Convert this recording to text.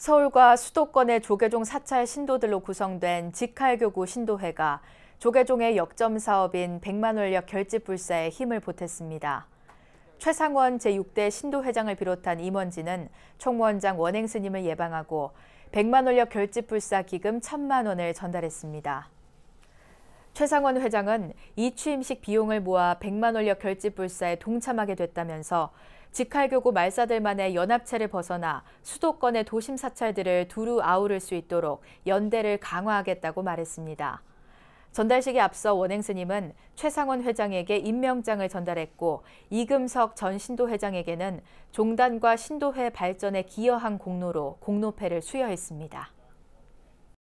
서울과 수도권의 조계종 사찰 신도들로 구성된 직할교구 신도회가 조계종의 역점 사업인 백만월역 결집 불사에 힘을 보탰습니다. 최상원 제6대 신도회장을 비롯한 임원진은 총무원장 원행스님을 예방하고 백만월역 결집 불사 기금 천만 원을 전달했습니다. 최상원 회장은 이 취임식 비용을 모아 100만 원력 결집 불사에 동참하게 됐다면서 직할교구 말사들만의 연합체를 벗어나 수도권의 도심 사찰들을 두루 아우를 수 있도록 연대를 강화하겠다고 말했습니다. 전달식에 앞서 원행 스님은 최상원 회장에게 임명장을 전달했고 이금석 전 신도 회장에게는 종단과 신도회 발전에 기여한 공로로 공로패를 수여했습니다.